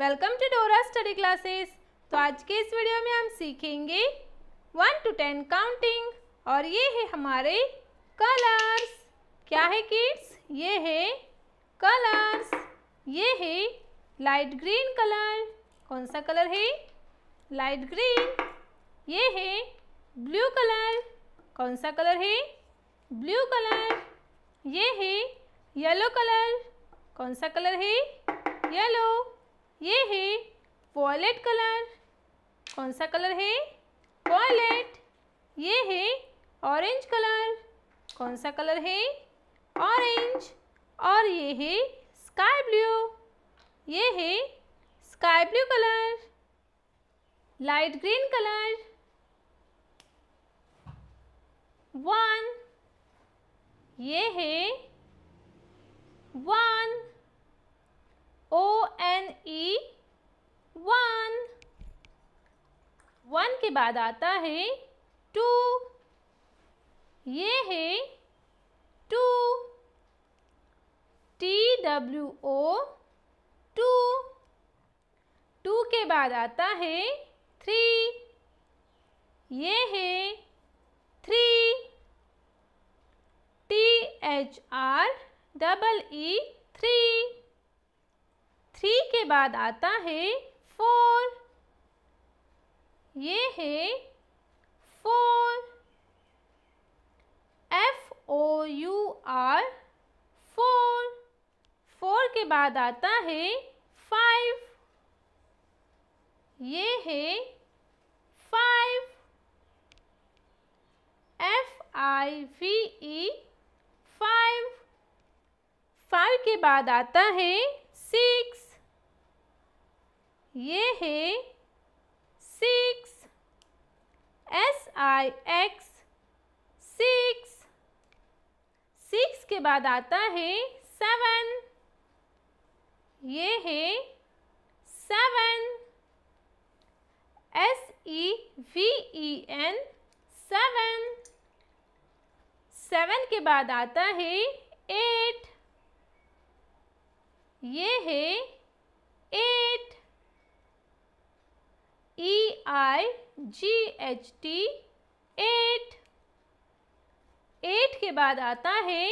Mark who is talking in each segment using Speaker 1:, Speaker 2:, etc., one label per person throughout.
Speaker 1: welcome to Dora study classes तो आज के इस वीडियो में हम सीखेंगे वन टू टेन काउंटिंग और ये है हमारे कलर्स क्या है किड्स ये है कलर्स ये है लाइट ग्रीन कलर कौन सा कलर है लाइट ग्रीन ये है ब्लू कलर कौन सा कलर है ब्लू कलर ये है येलो कलर कौन सा कलर है येलो ये है वॉलेट कलर कौन सा कलर है वॉलेट ये है ऑरेंज कलर कौन सा कलर है ऑरेंज और ये है स्काई ब्लू ये है sky blue colour light green colour one ये है वन के बाद आता है टू ये है two T W O two two के बाद आता है थ्री ये है three T H R double E three three के बाद आता है फोर ये है four F O U R four four के बाद आता है फाइव ये है five F I V E five five के बाद आता है सिक्स ये है S I X six six के बाद आता है सेवन ये है seven S E V E N seven seven के बाद आता है एट ये है eight E I G H T eight eight के बाद आता है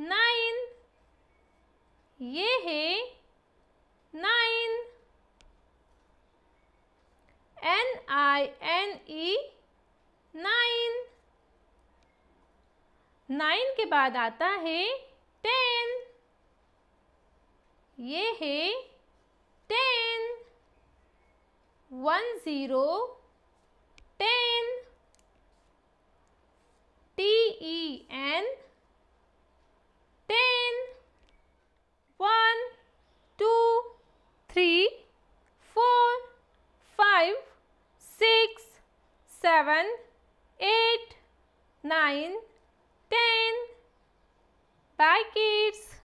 Speaker 1: नाइन ये है nine N I N E nine nine के बाद आता है टेन ये है ten one zero ten T E N ten one two three four five six seven eight nine ten bye kids